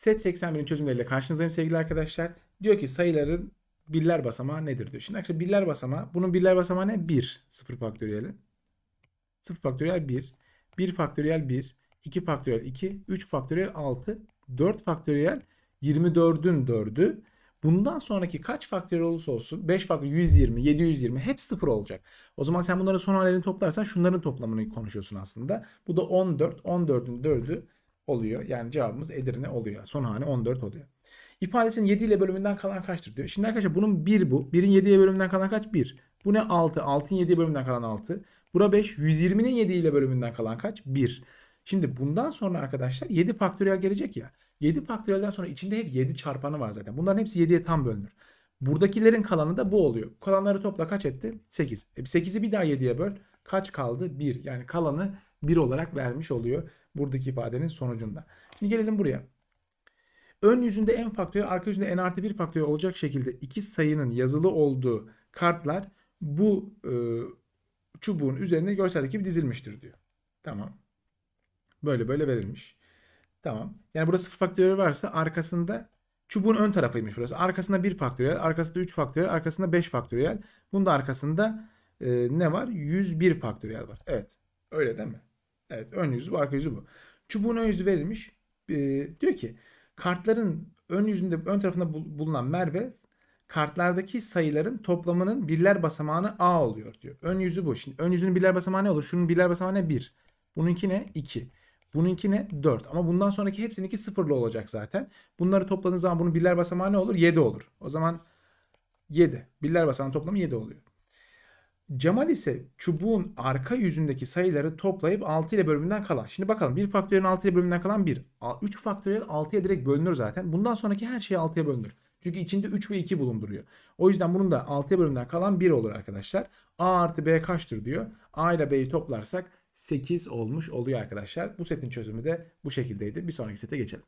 Set 81'in çözümleriyle karşınızdayım sevgili arkadaşlar. Diyor ki sayıların birler basamağı nedir diyor. Şimdi arkadaşlar birler basamağı. Bunun birler basamağı ne? 1. 0 faktöriyeli. 0 faktöriyel 1. 1 faktöriyel 1. 2 faktöriyel 2. 3 faktöriyel 6. 4 faktöriyel 24'ün 4'ü. Bundan sonraki kaç faktöriyel olursa olsun 5 faktöriyel 120, 720 hep 0 olacak. O zaman sen bunların son hallerini toplarsan şunların toplamını konuşuyorsun aslında. Bu da 14, 14'ün 4'ü oluyor. Yani cevabımız Edirne oluyor. Son hane 14 oluyor. İfadesinin 7 ile bölümünden kalan kaçtır diyor. Şimdi arkadaşlar bunun 1 bu. 1'in ile bölümünden kalan kaç? 1. Bu ne 6? 6'ın ile bölümünden kalan 6. Bura 5. 120'nin 7 ile bölümünden kalan kaç? 1. Şimdi bundan sonra arkadaşlar 7 faktöriyel gelecek ya. 7 faktöriyelden sonra içinde hep 7 çarpanı var zaten. Bunların hepsi 7'ye tam bölünür. Buradakilerin kalanı da bu oluyor. Kalanları topla kaç etti? 8. 8'i e, bir daha 7'ye böl. Kaç kaldı? 1. Yani kalanı 1 olarak vermiş oluyor buradaki ifadenin sonucunda. Şimdi gelelim buraya. Ön yüzünde n faktöriyel, arka yüzünde n artı 1 faktöriyel olacak şekilde iki sayının yazılı olduğu kartlar bu e, çubuğun üzerine görseldeki gibi dizilmiştir diyor. Tamam. Böyle böyle verilmiş. Tamam. Yani burada sıfır faktöriyel varsa arkasında çubuğun ön tarafıymış burası. Arkasında 1 faktöriyel, arkasında 3 faktöriyel, arkasında 5 faktöriyel. Bunun da arkasında e, ne var? 101 faktöriyel var. Evet. Öyle değil mi? Evet ön yüzü bu arka yüzü bu. Çubuğun ön yüzü verilmiş. E, diyor ki kartların ön yüzünde ön tarafında bulunan Merve kartlardaki sayıların toplamının birler basamağını A oluyor diyor. Ön yüzü bu. Şimdi ön yüzünün birler basamağı ne olur? Şunun birler basamağı ne? 1. Bununki ne? 2. Bununki ne? 4. Ama bundan sonraki hepsininki sıfırlı olacak zaten. Bunları topladığınız zaman bunun birler basamağı ne olur? 7 olur. O zaman 7. Birler basamağının toplamı 7 oluyor. Cemal ise çubuğun arka yüzündeki sayıları toplayıp 6 ile bölümünden kalan. Şimdi bakalım 1 faktöriyel 6 ile bölümünden kalan 1. 3 faktöriyel 6'ya direkt bölünür zaten. Bundan sonraki her şey 6'ya bölünür. Çünkü içinde 3 ve 2 bulunduruyor. O yüzden bunun da 6'ya bölümünden kalan 1 olur arkadaşlar. A artı B kaçtır diyor. A ile B'yi toplarsak 8 olmuş oluyor arkadaşlar. Bu setin çözümü de bu şekildeydi. Bir sonraki sete geçelim.